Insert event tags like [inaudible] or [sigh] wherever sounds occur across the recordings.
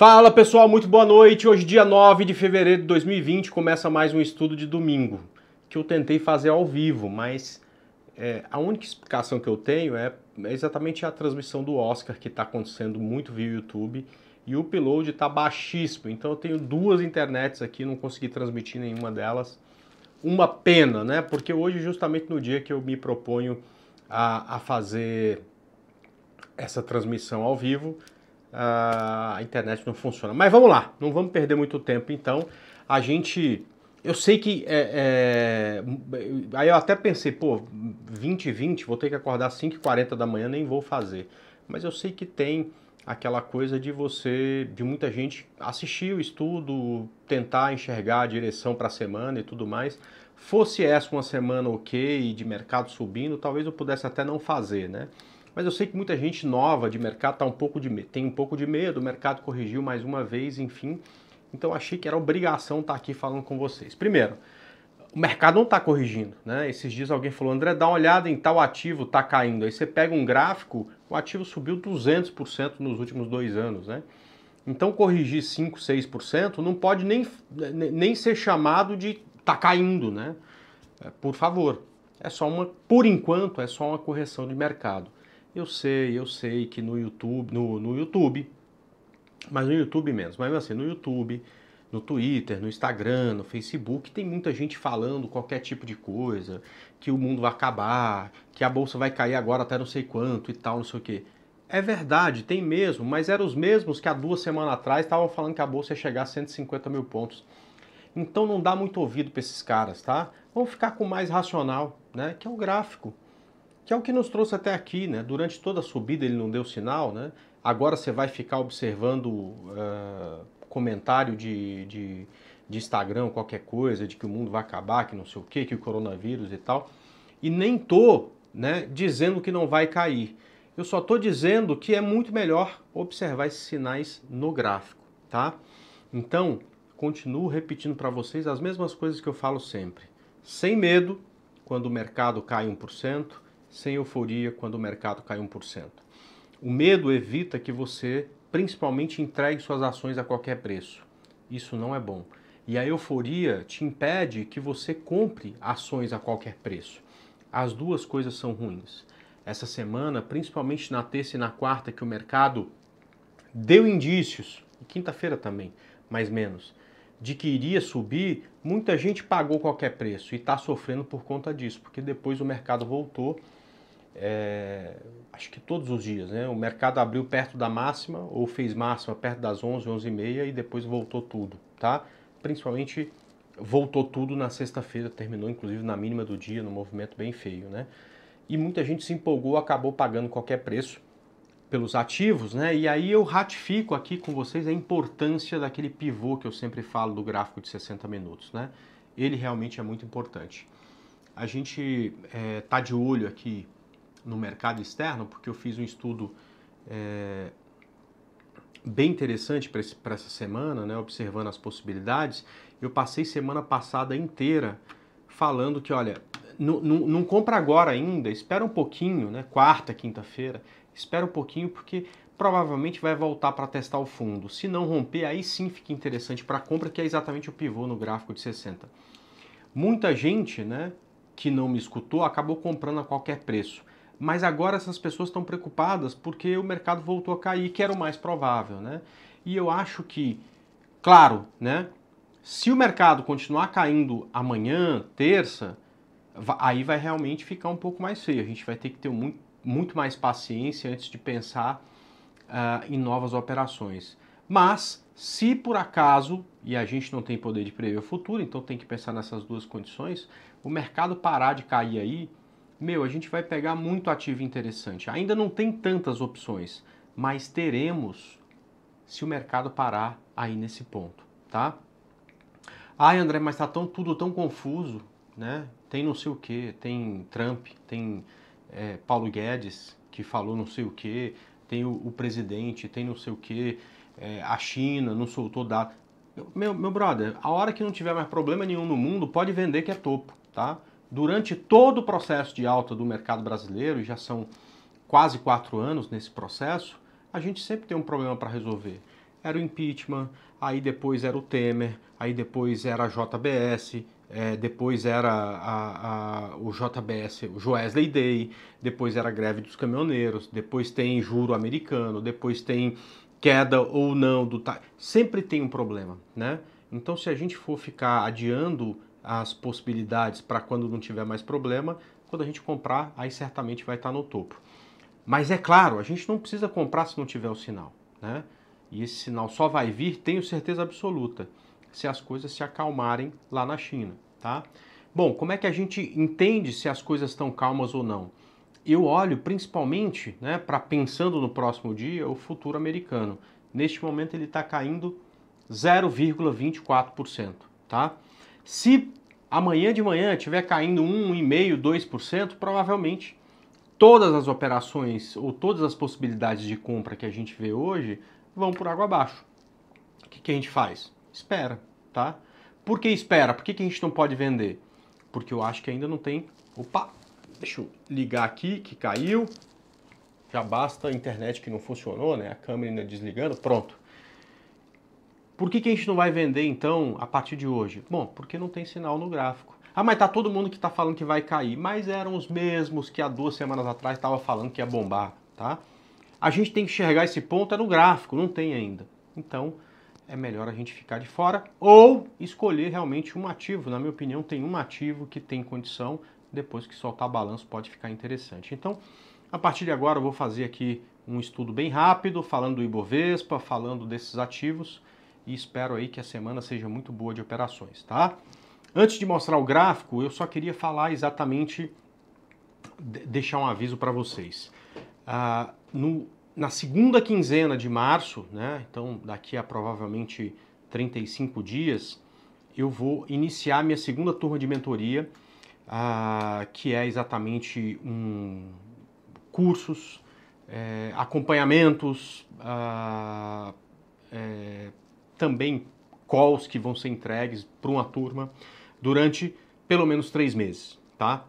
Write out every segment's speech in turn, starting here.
Fala pessoal, muito boa noite. Hoje, dia 9 de fevereiro de 2020, começa mais um estudo de domingo que eu tentei fazer ao vivo, mas é, a única explicação que eu tenho é, é exatamente a transmissão do Oscar que está acontecendo muito via YouTube e o upload está baixíssimo. Então, eu tenho duas internets aqui, não consegui transmitir nenhuma delas. Uma pena, né? Porque hoje, justamente no dia que eu me proponho a, a fazer essa transmissão ao vivo a internet não funciona. Mas vamos lá, não vamos perder muito tempo então. A gente. Eu sei que. É, é, aí eu até pensei, pô, 20 e 20, vou ter que acordar 5 e 40 da manhã, nem vou fazer. Mas eu sei que tem aquela coisa de você, de muita gente assistir o estudo, tentar enxergar a direção para a semana e tudo mais. Fosse essa uma semana ok, de mercado subindo, talvez eu pudesse até não fazer, né? Mas eu sei que muita gente nova de mercado tá um pouco de, tem um pouco de medo, o mercado corrigiu mais uma vez, enfim. Então achei que era obrigação estar tá aqui falando com vocês. Primeiro, o mercado não está corrigindo, né? Esses dias alguém falou, André, dá uma olhada em tal ativo, está caindo. Aí você pega um gráfico, o ativo subiu 200% nos últimos dois anos, né? Então corrigir 5, 6% não pode nem, né, nem ser chamado de está caindo, né? É, por favor, é só uma, por enquanto, é só uma correção de mercado. Eu sei, eu sei que no YouTube, no, no YouTube, mas no YouTube menos, mas assim, no YouTube, no Twitter, no Instagram, no Facebook, tem muita gente falando qualquer tipo de coisa, que o mundo vai acabar, que a bolsa vai cair agora até não sei quanto e tal, não sei o quê. É verdade, tem mesmo, mas eram os mesmos que há duas semanas atrás estavam falando que a bolsa ia chegar a 150 mil pontos. Então não dá muito ouvido para esses caras, tá? Vamos ficar com o mais racional, né? Que é o gráfico que é o que nos trouxe até aqui, né? Durante toda a subida ele não deu sinal, né? Agora você vai ficar observando uh, comentário de, de, de, Instagram, qualquer coisa, de que o mundo vai acabar, que não sei o que, que o coronavírus e tal. E nem tô, né, dizendo que não vai cair. Eu só tô dizendo que é muito melhor observar esses sinais no gráfico, tá? Então, continuo repetindo para vocês as mesmas coisas que eu falo sempre. Sem medo, quando o mercado cai 1%, sem euforia quando o mercado cai 1%. O medo evita que você, principalmente, entregue suas ações a qualquer preço. Isso não é bom. E a euforia te impede que você compre ações a qualquer preço. As duas coisas são ruins. Essa semana, principalmente na terça e na quarta, que o mercado deu indícios, e quinta-feira também, mais menos, de que iria subir, muita gente pagou qualquer preço e está sofrendo por conta disso, porque depois o mercado voltou é, acho que todos os dias, né? O mercado abriu perto da máxima ou fez máxima perto das 11, 11 e meia e depois voltou tudo, tá? Principalmente voltou tudo na sexta-feira, terminou inclusive na mínima do dia, no movimento bem feio, né? E muita gente se empolgou, acabou pagando qualquer preço pelos ativos, né? E aí eu ratifico aqui com vocês a importância daquele pivô que eu sempre falo do gráfico de 60 minutos, né? Ele realmente é muito importante. A gente está é, de olho aqui no mercado externo, porque eu fiz um estudo é, bem interessante para essa semana, né, observando as possibilidades. Eu passei semana passada inteira falando que, olha, não, compra agora ainda, espera um pouquinho, né, quarta, quinta-feira, espera um pouquinho porque provavelmente vai voltar para testar o fundo. Se não romper, aí sim fica interessante para compra, que é exatamente o pivô no gráfico de 60. Muita gente, né, que não me escutou, acabou comprando a qualquer preço mas agora essas pessoas estão preocupadas porque o mercado voltou a cair, que era o mais provável, né? E eu acho que, claro, né? Se o mercado continuar caindo amanhã, terça, aí vai realmente ficar um pouco mais feio. A gente vai ter que ter muito, muito mais paciência antes de pensar uh, em novas operações. Mas, se por acaso, e a gente não tem poder de prever o futuro, então tem que pensar nessas duas condições, o mercado parar de cair aí, meu, a gente vai pegar muito ativo interessante. Ainda não tem tantas opções, mas teremos se o mercado parar aí nesse ponto, tá? Ai, André, mas tá tão, tudo tão confuso, né? Tem não sei o que, tem Trump, tem é, Paulo Guedes que falou não sei o que, tem o, o, presidente, tem não sei o que, é, a China não soltou data. Meu, meu brother, a hora que não tiver mais problema nenhum no mundo, pode vender que é topo, tá? durante todo o processo de alta do mercado brasileiro, e já são quase quatro anos nesse processo, a gente sempre tem um problema para resolver. Era o impeachment, aí depois era o Temer, aí depois era a JBS, é, depois era a, a, o JBS, o Joesley Day, depois era a greve dos caminhoneiros, depois tem juro americano, depois tem queda ou não do... Sempre tem um problema, né? Então, se a gente for ficar adiando as possibilidades para quando não tiver mais problema. Quando a gente comprar, aí certamente vai estar tá no topo. Mas é claro, a gente não precisa comprar se não tiver o sinal, né? E esse sinal só vai vir, tenho certeza absoluta, se as coisas se acalmarem lá na China, tá? Bom, como é que a gente entende se as coisas estão calmas ou não? Eu olho principalmente, né, para pensando no próximo dia, o futuro americano. Neste momento ele está caindo 0,24%, tá? Se amanhã de manhã tiver caindo 1,5%, 2%, provavelmente todas as operações ou todas as possibilidades de compra que a gente vê hoje vão por água abaixo. O que, que a gente faz? Espera, tá? Por que espera? Por que, que a gente não pode vender? Porque eu acho que ainda não tem. Opa! Deixa eu ligar aqui que caiu. Já basta a internet que não funcionou, né? A câmera ainda desligando. Pronto. Por que, que a gente não vai vender então a partir de hoje? Bom, porque não tem sinal no gráfico. Ah, mas tá todo mundo que tá falando que vai cair, mas eram os mesmos que há duas semanas atrás estava falando que ia bombar, tá? A gente tem que enxergar esse ponto é no gráfico, não tem ainda. Então, é melhor a gente ficar de fora ou escolher realmente um ativo. Na minha opinião, tem um ativo que tem condição, depois que soltar balanço pode ficar interessante. Então, a partir de agora eu vou fazer aqui um estudo bem rápido, falando do Ibovespa, falando desses ativos e espero aí que a semana seja muito boa de operações, tá? Antes de mostrar o gráfico, eu só queria falar exatamente, deixar um aviso para vocês. Ah, no, na segunda quinzena de março, né, então daqui a provavelmente 35 dias, eu vou iniciar minha segunda turma de mentoria, ah, que é exatamente um cursos, é, acompanhamentos, ah, é, também calls que vão ser entregues para uma turma durante pelo menos três meses, tá?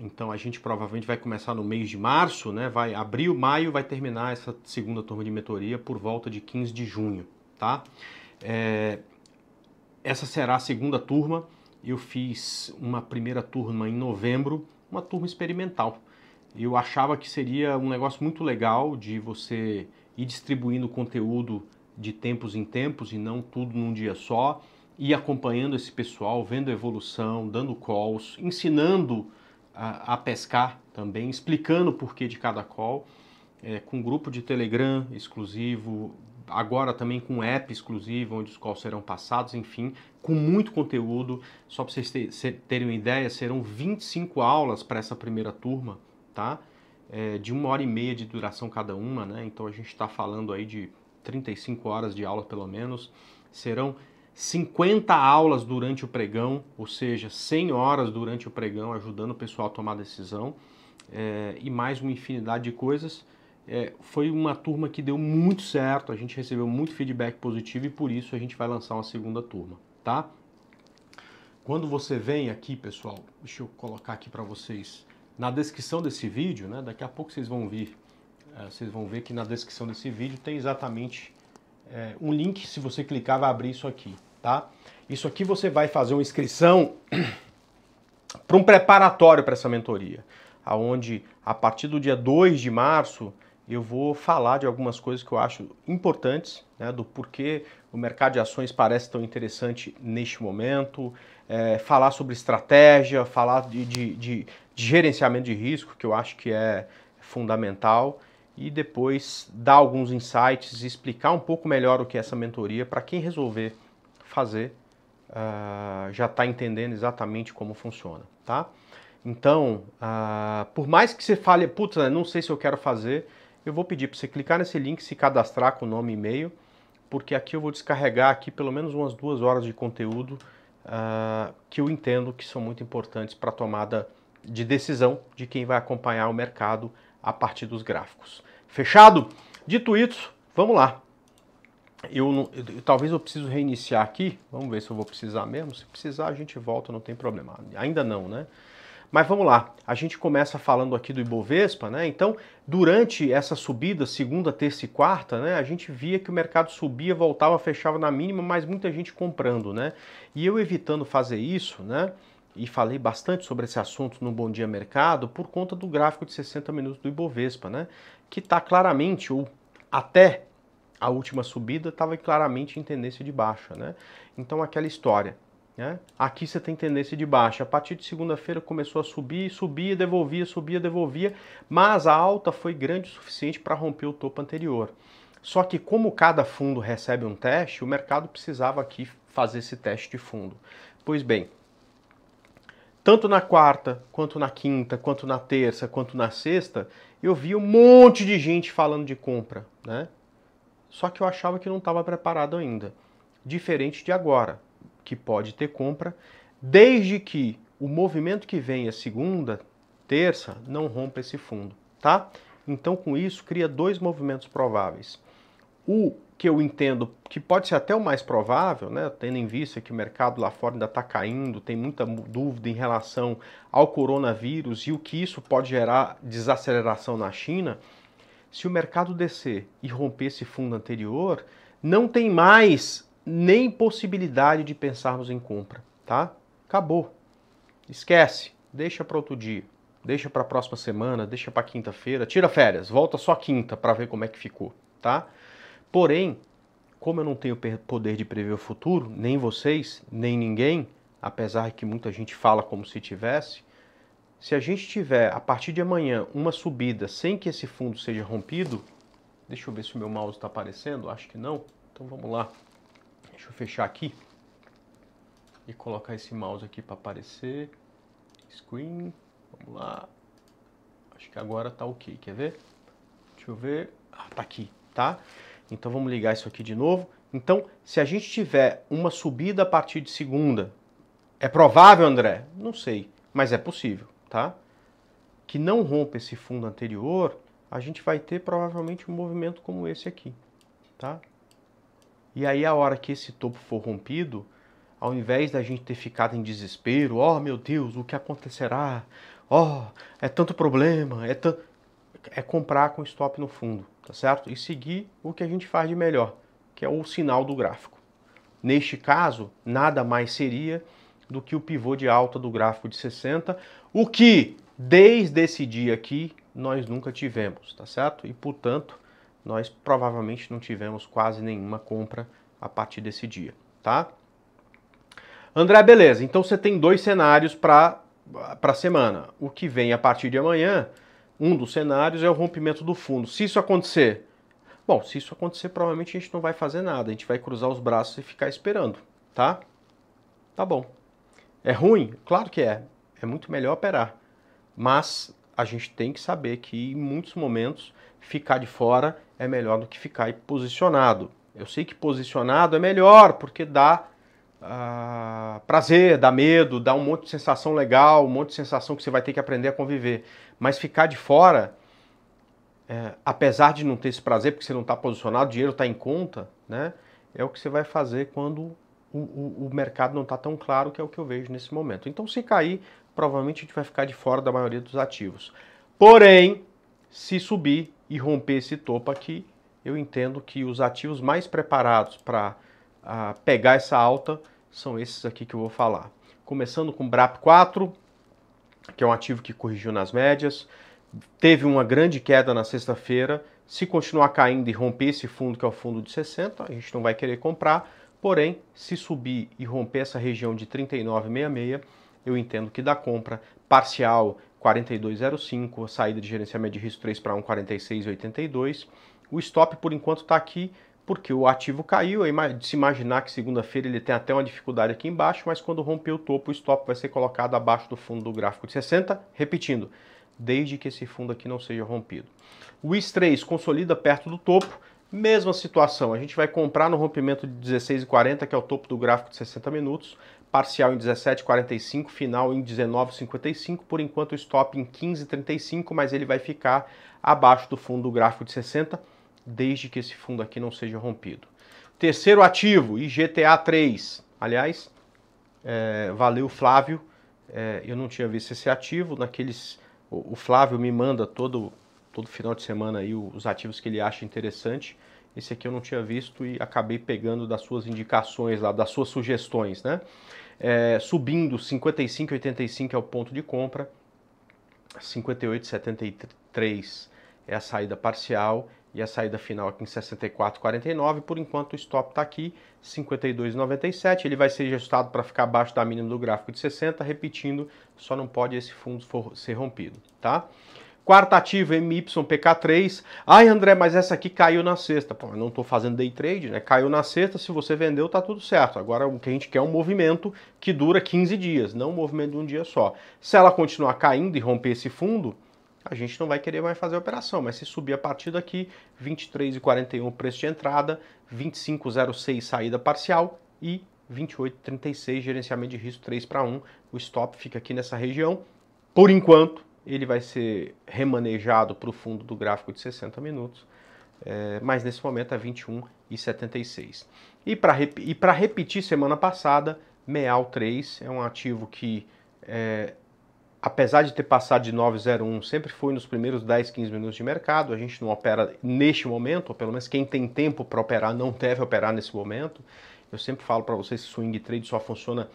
Então a gente provavelmente vai começar no mês de março, né? Vai abril, maio, vai terminar essa segunda turma de mentoria por volta de 15 de junho, tá? É... Essa será a segunda turma. Eu fiz uma primeira turma em novembro, uma turma experimental. Eu achava que seria um negócio muito legal de você ir distribuindo conteúdo de tempos em tempos e não tudo num dia só, e acompanhando esse pessoal, vendo a evolução, dando calls, ensinando a, a pescar também, explicando o porquê de cada call, é, com grupo de Telegram exclusivo, agora também com app exclusivo, onde os calls serão passados, enfim, com muito conteúdo. Só para vocês terem uma ideia, serão 25 aulas para essa primeira turma, tá? É, de uma hora e meia de duração cada uma, né? Então a gente está falando aí de 35 horas de aula pelo menos, serão 50 aulas durante o pregão, ou seja, 100 horas durante o pregão, ajudando o pessoal a tomar decisão, é, e mais uma infinidade de coisas. É, foi uma turma que deu muito certo, a gente recebeu muito feedback positivo e por isso a gente vai lançar uma segunda turma, tá? Quando você vem aqui, pessoal, deixa eu colocar aqui para vocês na descrição desse vídeo, né? Daqui a pouco vocês vão vir é, vocês vão ver que na descrição desse vídeo tem exatamente é, um link, se você clicar vai abrir isso aqui, tá? Isso aqui você vai fazer uma inscrição [clears throat] para um preparatório para essa mentoria, aonde a partir do dia 2 de março eu vou falar de algumas coisas que eu acho importantes, né, do porquê o mercado de ações parece tão interessante neste momento, é, falar sobre estratégia, falar de, de, de, de gerenciamento de risco, que eu acho que é fundamental e depois dar alguns insights e explicar um pouco melhor o que é essa mentoria para quem resolver fazer uh, já está entendendo exatamente como funciona, tá? Então, uh, por mais que você fale, putz, né, não sei se eu quero fazer, eu vou pedir para você clicar nesse link, se cadastrar com nome e e-mail, porque aqui eu vou descarregar aqui pelo menos umas duas horas de conteúdo uh, que eu entendo que são muito importantes para a tomada de decisão de quem vai acompanhar o mercado a partir dos gráficos. Fechado? Dito isso, vamos lá. Eu, não, eu, talvez eu preciso reiniciar aqui. Vamos ver se eu vou precisar mesmo. Se precisar, a gente volta, não tem problema. Ainda não, né? Mas vamos lá. A gente começa falando aqui do Ibovespa, né? Então, durante essa subida, segunda, terça e quarta, né, a gente via que o mercado subia, voltava, fechava na mínima, mas muita gente comprando, né? E eu evitando fazer isso, né? e falei bastante sobre esse assunto no Bom Dia Mercado por conta do gráfico de 60 minutos do Ibovespa, né? Que está claramente, ou até a última subida, estava claramente em tendência de baixa, né? Então aquela história. Né? Aqui você tem tendência de baixa. A partir de segunda-feira começou a subir, subia, devolvia, subia, devolvia, mas a alta foi grande o suficiente para romper o topo anterior. Só que como cada fundo recebe um teste, o mercado precisava aqui fazer esse teste de fundo. Pois bem, tanto na quarta, quanto na quinta, quanto na terça, quanto na sexta, eu vi um monte de gente falando de compra, né? Só que eu achava que não estava preparado ainda. Diferente de agora, que pode ter compra, desde que o movimento que vem a é segunda, terça, não rompa esse fundo, tá? Então, com isso, cria dois movimentos prováveis. O que eu entendo que pode ser até o mais provável, né, tendo em vista que o mercado lá fora ainda está caindo, tem muita dúvida em relação ao coronavírus e o que isso pode gerar desaceleração na China, se o mercado descer e romper esse fundo anterior, não tem mais nem possibilidade de pensarmos em compra, tá? Acabou. Esquece, deixa para outro dia, deixa para a próxima semana, deixa para quinta-feira, tira férias, volta só quinta para ver como é que ficou, tá? Porém, como eu não tenho poder de prever o futuro, nem vocês, nem ninguém, apesar que muita gente fala como se tivesse, se a gente tiver a partir de amanhã uma subida sem que esse fundo seja rompido, deixa eu ver se o meu mouse está aparecendo, acho que não, então vamos lá, deixa eu fechar aqui e colocar esse mouse aqui para aparecer, screen, vamos lá, acho que agora está ok, quer ver? Deixa eu ver, ah, tá aqui, tá? Então vamos ligar isso aqui de novo. Então, se a gente tiver uma subida a partir de segunda, é provável, André? Não sei, mas é possível, tá? Que não rompa esse fundo anterior, a gente vai ter provavelmente um movimento como esse aqui, tá? E aí a hora que esse topo for rompido, ao invés da gente ter ficado em desespero, ó oh, meu Deus, o que acontecerá? Ó, oh, é tanto problema, é tanto é comprar com stop no fundo, tá certo? E seguir o que a gente faz de melhor, que é o sinal do gráfico. Neste caso, nada mais seria do que o pivô de alta do gráfico de 60, o que desde esse dia aqui nós nunca tivemos, tá certo? E portanto, nós provavelmente não tivemos quase nenhuma compra a partir desse dia, tá? André, beleza. Então você tem dois cenários para para semana. O que vem a partir de amanhã um dos cenários é o rompimento do fundo. Se isso acontecer, bom, se isso acontecer, provavelmente a gente não vai fazer nada, a gente vai cruzar os braços e ficar esperando, tá? Tá bom. É ruim? Claro que é. É muito melhor operar. Mas a gente tem que saber que em muitos momentos ficar de fora é melhor do que ficar posicionado. Eu sei que posicionado é melhor porque dá ah, prazer, dá medo, dá um monte de sensação legal, um monte de sensação que você vai ter que aprender a conviver. Mas ficar de fora, é, apesar de não ter esse prazer, porque você não está posicionado, o dinheiro está em conta, né? É o que você vai fazer quando o, o, o mercado não está tão claro, que é o que eu vejo nesse momento. Então, se cair, provavelmente a gente vai ficar de fora da maioria dos ativos. Porém, se subir e romper esse topo aqui, eu entendo que os ativos mais preparados para ah, pegar essa alta são esses aqui que eu vou falar. Começando com o BRAP4, que é um ativo que corrigiu nas médias, teve uma grande queda na sexta-feira. Se continuar caindo e romper esse fundo, que é o fundo de 60, a gente não vai querer comprar. Porém, se subir e romper essa região de 39,66, eu entendo que dá compra parcial 42,05, saída de gerenciamento de risco 3 para 1,46,82. O stop, por enquanto, está aqui porque o ativo caiu, se imaginar que segunda-feira ele tem até uma dificuldade aqui embaixo, mas quando romper o topo, o stop vai ser colocado abaixo do fundo do gráfico de 60, repetindo, desde que esse fundo aqui não seja rompido. O IS3 consolida perto do topo, mesma situação, a gente vai comprar no rompimento de 16,40, que é o topo do gráfico de 60 minutos, parcial em 17,45, final em 19,55, por enquanto o stop em 15,35, mas ele vai ficar abaixo do fundo do gráfico de 60 desde que esse fundo aqui não seja rompido. Terceiro ativo, IGTA 3. Aliás, é, valeu Flávio, é, eu não tinha visto esse ativo, naqueles o, o Flávio me manda todo, todo final de semana aí os ativos que ele acha interessante, esse aqui eu não tinha visto e acabei pegando das suas indicações lá, das suas sugestões, né? É, subindo 55,85 é o ponto de compra, 58,73 é a saída parcial e a saída final aqui em 64,49. Por enquanto o stop está aqui, 52,97. Ele vai ser ajustado para ficar abaixo da mínima do gráfico de 60, repetindo, só não pode esse fundo for, ser rompido, tá? Quarta ativa, MYPK3. Ai, André, mas essa aqui caiu na sexta. Pô, eu não estou fazendo day trade, né? Caiu na sexta, se você vendeu, tá tudo certo. Agora, o que a gente quer é um movimento que dura 15 dias, não um movimento de um dia só. Se ela continuar caindo e romper esse fundo, a gente não vai querer mais fazer a operação, mas se subir a partir daqui, 23,41 preço de entrada, 25,06 saída parcial e 28,36 gerenciamento de risco 3 para 1, o stop fica aqui nessa região. Por enquanto, ele vai ser remanejado para o fundo do gráfico de 60 minutos, é, mas nesse momento é 21,76. E para rep repetir semana passada, MEAL 3 é um ativo que é, apesar de ter passado de 9,01, sempre foi nos primeiros 10, 15 minutos de mercado. A gente não opera neste momento, ou pelo menos quem tem tempo para operar não deve operar nesse momento. Eu sempre falo para vocês que swing trade só funciona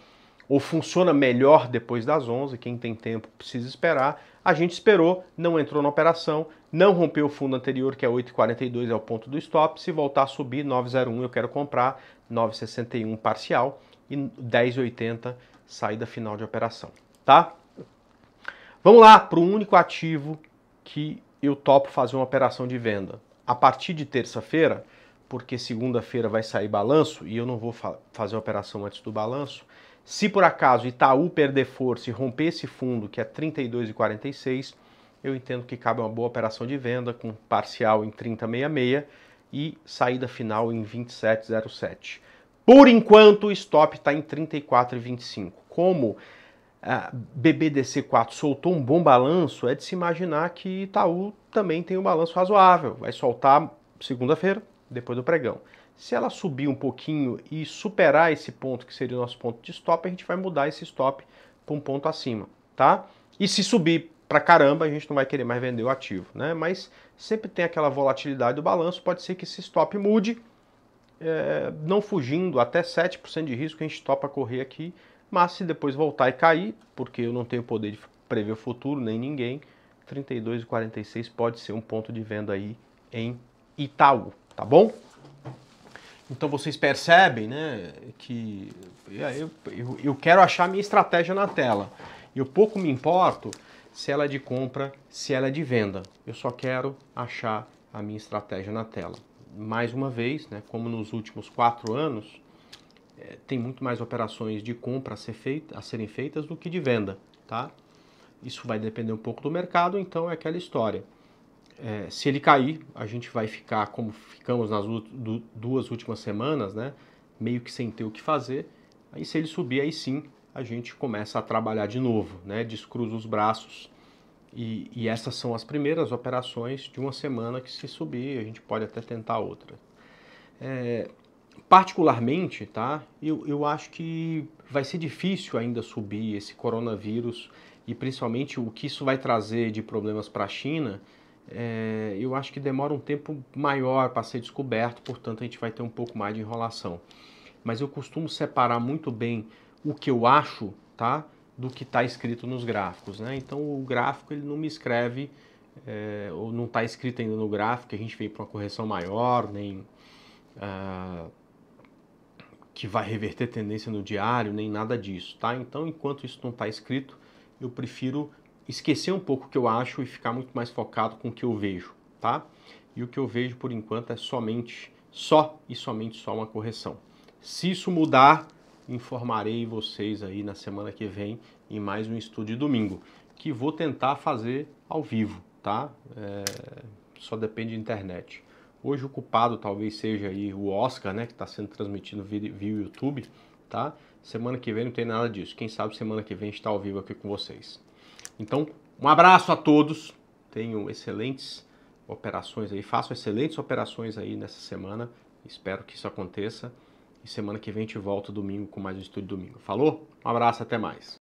ou funciona melhor depois das 11, quem tem tempo precisa esperar. A gente esperou, não entrou na operação, não rompeu o fundo anterior, que é 8,42, é o ponto do stop. Se voltar a subir, 9,01 eu quero comprar, 9,61 parcial e 10,80 saída final de operação, tá? Vamos lá para o único ativo que eu topo fazer uma operação de venda. A partir de terça-feira, porque segunda-feira vai sair balanço e eu não vou fa fazer operação antes do balanço, se por acaso Itaú perder força e romper esse fundo que é 32,46, eu entendo que cabe uma boa operação de venda com parcial em 30,66 e saída final em 27,07. Por enquanto, o stop está em 34,25. Como a BBDC4 soltou um bom balanço, é de se imaginar que Itaú também tem um balanço razoável, vai soltar segunda-feira, depois do pregão. Se ela subir um pouquinho e superar esse ponto que seria o nosso ponto de stop, a gente vai mudar esse stop para um ponto acima, tá? E se subir para caramba, a gente não vai querer mais vender o ativo, né? Mas sempre tem aquela volatilidade do balanço, pode ser que esse stop mude, é, não fugindo até 7% de risco, a gente topa correr aqui, mas se depois voltar e cair, porque eu não tenho poder de prever o futuro, nem ninguém, 32 e pode ser um ponto de venda aí em Itaú, tá bom? Então vocês percebem, né, que eu, eu, eu quero achar minha estratégia na tela. Eu pouco me importo se ela é de compra, se ela é de venda. Eu só quero achar a minha estratégia na tela. Mais uma vez, né, como nos últimos quatro anos, é, tem muito mais operações de compra a, ser feita, a serem feitas do que de venda, tá? Isso vai depender um pouco do mercado, então é aquela história. É, se ele cair, a gente vai ficar como ficamos nas duas últimas semanas, né? Meio que sem ter o que fazer. Aí se ele subir, aí sim a gente começa a trabalhar de novo, né? Descruza os braços. E, e essas são as primeiras operações de uma semana que se subir, a gente pode até tentar outra. É, particularmente, tá? Eu, eu acho que vai ser difícil ainda subir esse coronavírus e principalmente o que isso vai trazer de problemas para a China. É, eu acho que demora um tempo maior para ser descoberto, portanto a gente vai ter um pouco mais de enrolação. Mas eu costumo separar muito bem o que eu acho, tá, do que está escrito nos gráficos, né? Então o gráfico ele não me escreve é, ou não está escrito ainda no gráfico, a gente veio para uma correção maior, nem uh, que vai reverter tendência no diário, nem nada disso, tá? Então, enquanto isso não está escrito, eu prefiro esquecer um pouco o que eu acho e ficar muito mais focado com o que eu vejo, tá? E o que eu vejo por enquanto é somente, só e somente só uma correção. Se isso mudar, informarei vocês aí na semana que vem em mais um estudo de domingo, que vou tentar fazer ao vivo, tá? É... só depende de internet. Hoje o culpado talvez seja aí o Oscar, né, que está sendo transmitido via, YouTube, tá? Semana que vem não tem nada disso. Quem sabe semana que vem está ao vivo aqui com vocês. Então, um abraço a todos. Tenham excelentes operações aí, façam excelentes operações aí nessa semana. Espero que isso aconteça. E semana que vem a gente volta domingo com mais um estúdio domingo. Falou? Um abraço, até mais.